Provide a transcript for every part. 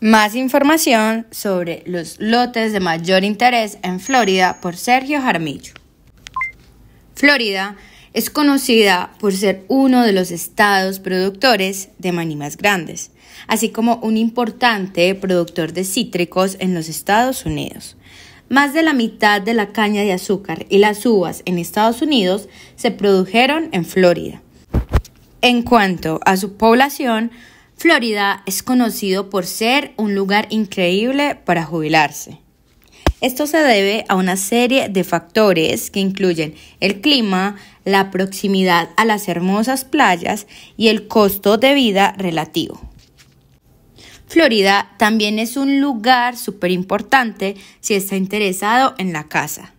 Más información sobre los lotes de mayor interés en Florida por Sergio Jarmillo Florida es conocida por ser uno de los estados productores de maní más grandes, así como un importante productor de cítricos en los Estados Unidos. Más de la mitad de la caña de azúcar y las uvas en Estados Unidos se produjeron en Florida. En cuanto a su población, Florida es conocido por ser un lugar increíble para jubilarse. Esto se debe a una serie de factores que incluyen el clima, la proximidad a las hermosas playas y el costo de vida relativo. Florida también es un lugar súper importante si está interesado en la casa,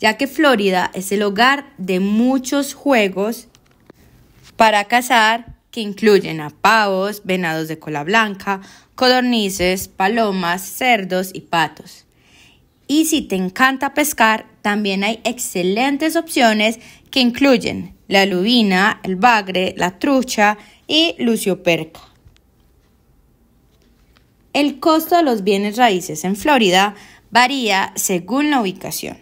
ya que Florida es el hogar de muchos juegos para cazar, que incluyen a pavos, venados de cola blanca, codornices, palomas, cerdos y patos. Y si te encanta pescar, también hay excelentes opciones que incluyen la lubina, el bagre, la trucha y lucioperca. El costo de los bienes raíces en Florida varía según la ubicación.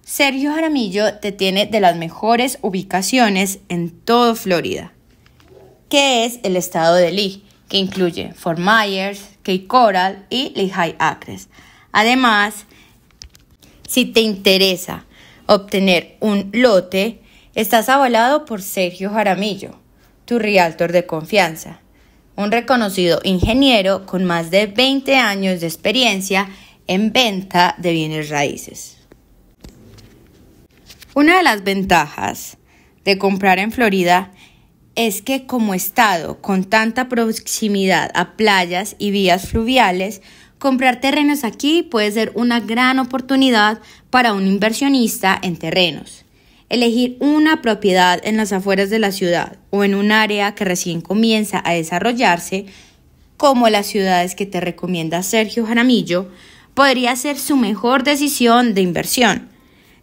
Sergio Jaramillo te tiene de las mejores ubicaciones en todo Florida que es el estado de Lee, que incluye Fort Myers, Key Coral y Lehigh Acres. Además, si te interesa obtener un lote, estás avalado por Sergio Jaramillo, tu realtor de confianza, un reconocido ingeniero con más de 20 años de experiencia en venta de bienes raíces. Una de las ventajas de comprar en Florida es que como estado con tanta proximidad a playas y vías fluviales, comprar terrenos aquí puede ser una gran oportunidad para un inversionista en terrenos. Elegir una propiedad en las afueras de la ciudad o en un área que recién comienza a desarrollarse, como las ciudades que te recomienda Sergio Jaramillo, podría ser su mejor decisión de inversión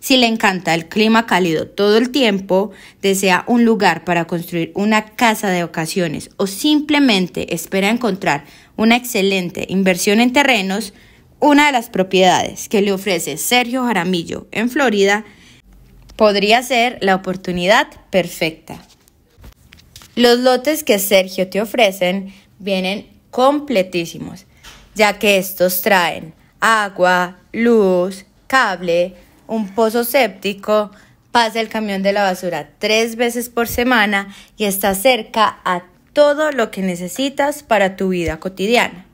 si le encanta el clima cálido todo el tiempo, desea un lugar para construir una casa de ocasiones o simplemente espera encontrar una excelente inversión en terrenos, una de las propiedades que le ofrece Sergio Jaramillo en Florida podría ser la oportunidad perfecta. Los lotes que Sergio te ofrecen vienen completísimos, ya que estos traen agua, luz, cable, un pozo séptico, pasa el camión de la basura tres veces por semana y está cerca a todo lo que necesitas para tu vida cotidiana.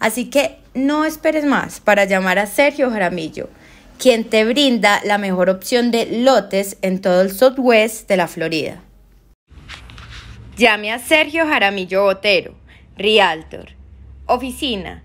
Así que no esperes más para llamar a Sergio Jaramillo, quien te brinda la mejor opción de lotes en todo el Southwest de la Florida. Llame a Sergio Jaramillo Botero, Realtor, Oficina